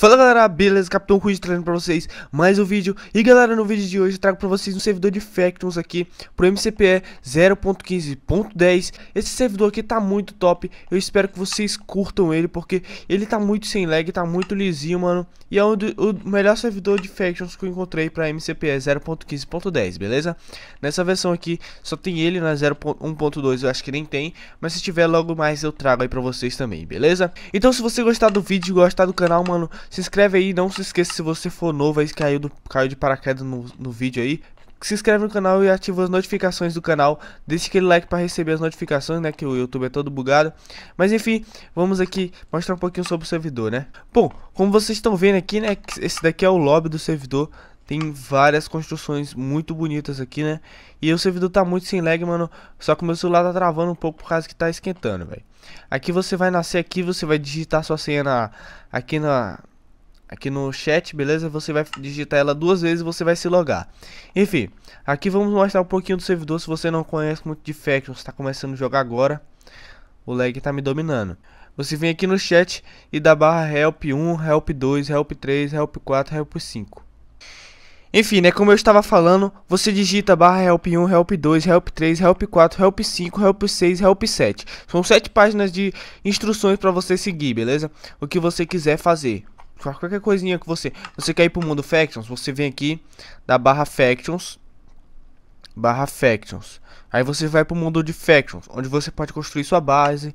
Fala galera, beleza? Capitão Ruiz trazendo pra vocês mais um vídeo E galera, no vídeo de hoje eu trago pra vocês um servidor de Factions aqui Pro MCPE 0.15.10 Esse servidor aqui tá muito top Eu espero que vocês curtam ele Porque ele tá muito sem lag, tá muito lisinho, mano E é um do, o melhor servidor de Factions que eu encontrei pra MCPE 0.15.10, beleza? Nessa versão aqui só tem ele na 0.1.2 eu acho que nem tem Mas se tiver logo mais eu trago aí pra vocês também, beleza? Então se você gostar do vídeo, gostar do canal, mano se inscreve aí, não se esqueça se você for novo aí, caiu, do, caiu de paraquedas no, no vídeo aí. Se inscreve no canal e ativa as notificações do canal. Deixa aquele like para receber as notificações, né? Que o YouTube é todo bugado. Mas enfim, vamos aqui mostrar um pouquinho sobre o servidor, né? Bom, como vocês estão vendo aqui, né? Esse daqui é o lobby do servidor. Tem várias construções muito bonitas aqui, né? E o servidor tá muito sem lag, mano. Só que o meu celular tá travando um pouco por causa que tá esquentando, velho. Aqui você vai nascer aqui, você vai digitar sua senha na, aqui na, aqui no chat, beleza? Você vai digitar ela duas vezes e você vai se logar. Enfim, aqui vamos mostrar um pouquinho do servidor se você não conhece muito de Factions, está começando a jogar agora. O lag está me dominando. Você vem aqui no chat e dá barra help 1, help 2, help 3, help 4, help 5. Enfim, né, como eu estava falando, você digita barra help 1, help 2, help 3, help 4, help 5, help 6, help 7. São 7 páginas de instruções para você seguir, beleza? O que você quiser fazer qualquer coisinha que você... Você quer ir pro mundo Factions, você vem aqui da barra Factions, barra Factions. Aí você vai pro mundo de Factions, onde você pode construir sua base,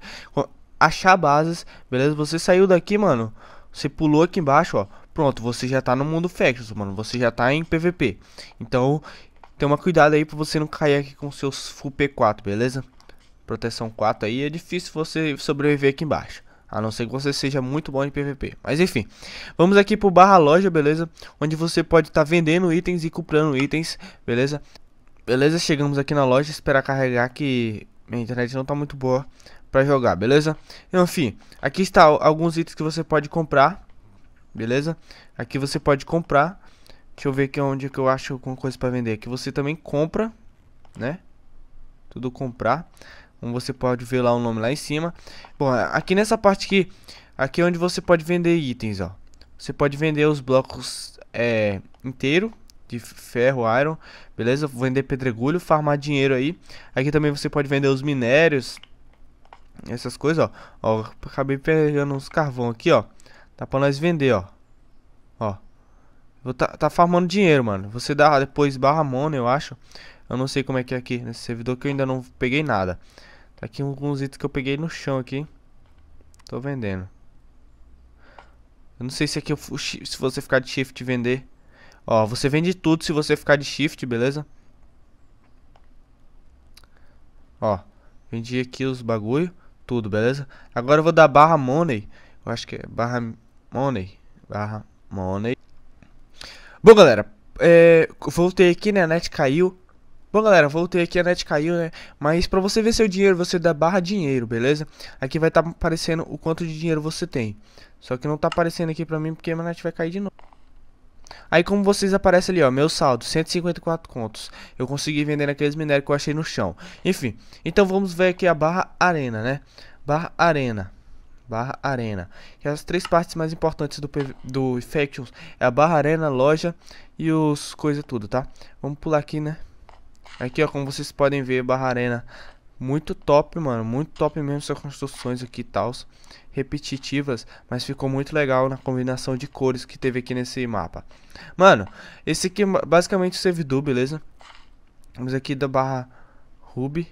achar bases, beleza? Você saiu daqui, mano, você pulou aqui embaixo, ó. Pronto, você já tá no mundo Factions, mano, você já tá em PVP. Então, toma cuidado aí pra você não cair aqui com seus full P4, beleza? Proteção 4 aí, é difícil você sobreviver aqui embaixo. A não ser que você seja muito bom em PVP. Mas enfim, vamos aqui pro barra loja, beleza? Onde você pode estar tá vendendo itens e comprando itens, beleza? Beleza, chegamos aqui na loja, esperar carregar que minha internet não tá muito boa pra jogar, beleza? Enfim, então, aqui está alguns itens que você pode comprar, beleza? Aqui você pode comprar, deixa eu ver aqui onde que eu acho alguma coisa pra vender. Aqui você também compra, né? Tudo comprar. Como você pode ver lá o nome lá em cima. Bom, aqui nessa parte aqui, aqui é onde você pode vender itens, ó. Você pode vender os blocos é, inteiro de ferro, iron, beleza? Vender pedregulho, farmar dinheiro aí. Aqui também você pode vender os minérios, essas coisas, ó. ó acabei pegando uns carvão aqui, ó. Tá pra nós vender, ó. Ó. Vou tá, tá farmando dinheiro, mano. Você dá depois barra mono, eu acho. Eu não sei como é que é aqui nesse servidor que eu ainda não peguei nada. Tá aqui alguns itens que eu peguei no chão aqui. Tô vendendo. Eu não sei se aqui eu, se você ficar de shift vender. Ó, você vende tudo se você ficar de shift, beleza? Ó, vendi aqui os bagulho, tudo, beleza? Agora eu vou dar barra money. Eu acho que é barra money. Barra money. Bom, galera, é, voltei aqui, né? A net caiu. Bom galera, voltei aqui, a net caiu, né? Mas pra você ver seu dinheiro, você dá barra dinheiro, beleza? Aqui vai estar tá aparecendo o quanto de dinheiro você tem. Só que não tá aparecendo aqui pra mim porque a net vai cair de novo. Aí como vocês aparecem ali, ó, meu saldo, 154 contos. Eu consegui vender naqueles minérios que eu achei no chão. Enfim, então vamos ver aqui a barra arena, né? Barra arena barra arena. E as três partes mais importantes do, do Factions é a barra arena, loja e os coisa tudo, tá? Vamos pular aqui, né? Aqui, ó, como vocês podem ver, Barra Arena. Muito top, mano. Muito top mesmo essas construções aqui e tal. Repetitivas, mas ficou muito legal na combinação de cores que teve aqui nesse mapa. Mano, esse aqui é basicamente o servidor, beleza? Vamos aqui da barra Ruby.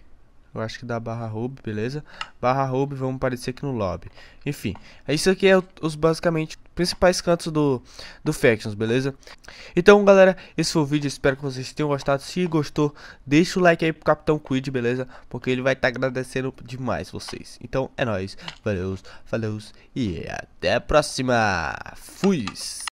Eu acho que da barra Ruby, beleza? Barra Ruby, vamos aparecer aqui no lobby. Enfim, é isso aqui é os basicamente principais cantos do, do Factions, beleza? Então, galera, esse foi o vídeo, espero que vocês tenham gostado. Se gostou, deixa o like aí pro Capitão Quid, beleza? Porque ele vai estar tá agradecendo demais vocês. Então, é nóis, valeu, valeu e até a próxima. Fui!